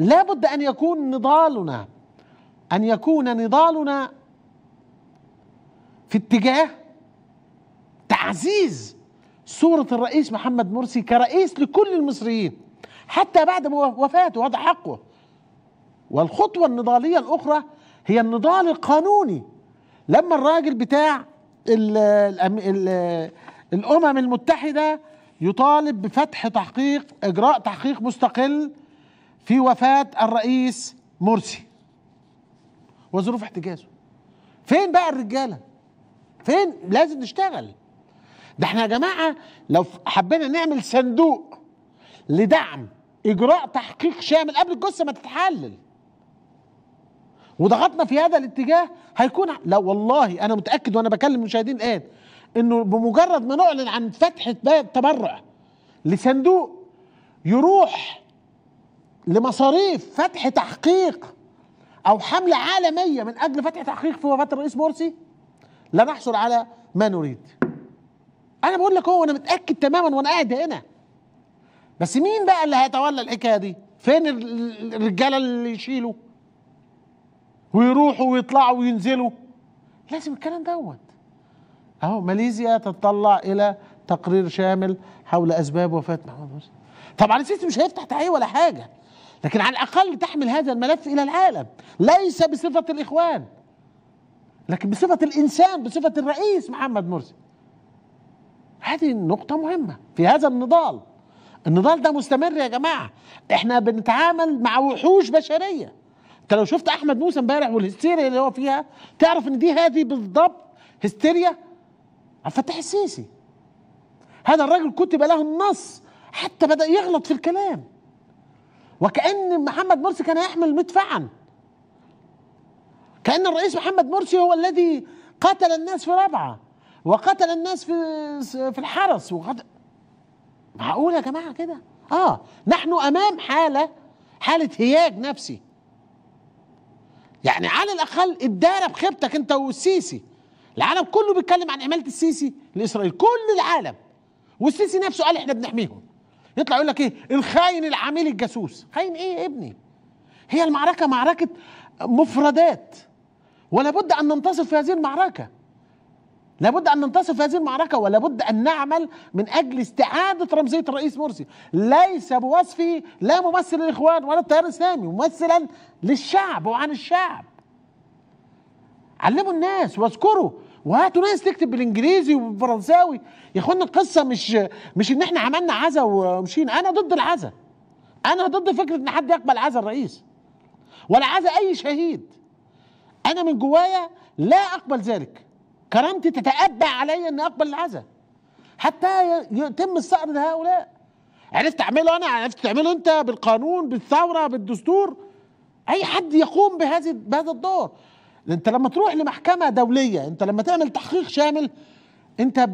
لابد ان يكون نضالنا ان يكون نضالنا في اتجاه تعزيز صورة الرئيس محمد مرسي كرئيس لكل المصريين حتى بعد وفاته وضع حقه والخطوة النضالية الأخرى هي النضال القانوني لما الراجل بتاع الـ الـ الـ الأمم المتحدة يطالب بفتح تحقيق إجراء تحقيق مستقل في وفاة الرئيس مرسي وظروف احتجازه فين بقى الرجالة فين لازم نشتغل ده احنا يا جماعة لو حبينا نعمل صندوق لدعم إجراء تحقيق شامل قبل الجثة ما تتحلل وضغطنا في هذا الاتجاه هيكون لا والله انا متاكد وانا بكلم المشاهدين الان انه بمجرد ما نعلن عن فتحه باب تبرع لصندوق يروح لمصاريف فتح تحقيق او حمله عالميه من اجل فتح تحقيق في وفاه الرئيس مرسي لنحصل على ما نريد انا بقول لك هو انا متاكد تماما وانا قاعد هنا بس مين بقى اللي هيتولى الحكايه دي فين الرجاله اللي يشيلوا ويروحوا ويطلعوا وينزلوا لازم الكلام دوت اهو ماليزيا تتطلع الى تقرير شامل حول اسباب وفاه محمود مرسي طبعا السيسي مش هيفتح تحقيق ولا حاجه لكن على الأقل تحمل هذا الملف إلى العالم ليس بصفة الإخوان لكن بصفة الإنسان بصفة الرئيس محمد مرسي هذه النقطة مهمة في هذا النضال النضال ده مستمر يا جماعة احنا بنتعامل مع وحوش بشرية انت لو شفت احمد موسى امبارح والهستيريا اللي هو فيها تعرف ان دي هذه بالضبط هستيريا عبد الفتاح السيسي هذا الرجل كتب له النص حتى بدأ يغلط في الكلام وكأن محمد مرسي كان يحمل مدفعا كأن الرئيس محمد مرسي هو الذي قتل الناس في رابعة وقتل الناس في في الحرس وقتل معقول يا جماعة كده اه نحن أمام حالة حالة هياج نفسي يعني على الأقل الدارة بخيبتك أنت والسيسي العالم كله بيتكلم عن عمالة السيسي لإسرائيل كل العالم والسيسي نفسه قال احنا بنحميهم يطلع يقول لك ايه الخاين العميل الجاسوس خاين ايه يا ابني هي المعركه معركه مفردات ولا بد ان ننتصر في هذه المعركه لابد ان ننتصر في هذه المعركه ولا بد ان نعمل من اجل استعاده رمزيه الرئيس مرسي ليس بوصفه لا ممثل للاخوان ولا التيار الاسلامي ممثلا للشعب وعن الشعب علموا الناس واذكروا وهاتوا ناس تكتب بالانجليزي وبالفرنساوي يا اخوانا القصه مش مش ان احنا عملنا عزا ومشينا انا ضد العزا انا ضد فكره ان حد يقبل عزا الرئيس ولا عزا اي شهيد انا من جوايا لا اقبل ذلك كرامتي تتأبى علي ان اقبل العزا حتى يتم الصقر لهؤلاء عرفت اعمله انا عرفت تعمله انت بالقانون بالثوره بالدستور اي حد يقوم بهذه بهذا الدور انت لما تروح لمحكمه دوليه انت لما تعمل تحقيق شامل انت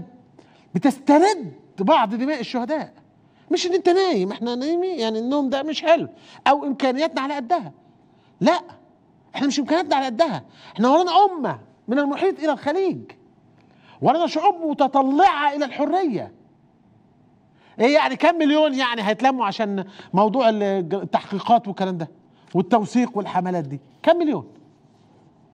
بتسترد بعض دماء الشهداء مش ان انت نايم احنا نايمين يعني النوم ده مش حلو او امكانياتنا على قدها لا احنا مش امكانياتنا على قدها احنا ورانا امه من المحيط الى الخليج ورانا شعوب متطلعه الى الحريه ايه يعني كم مليون يعني هيتلموا عشان موضوع التحقيقات والكلام ده والتوثيق والحملات دي كم مليون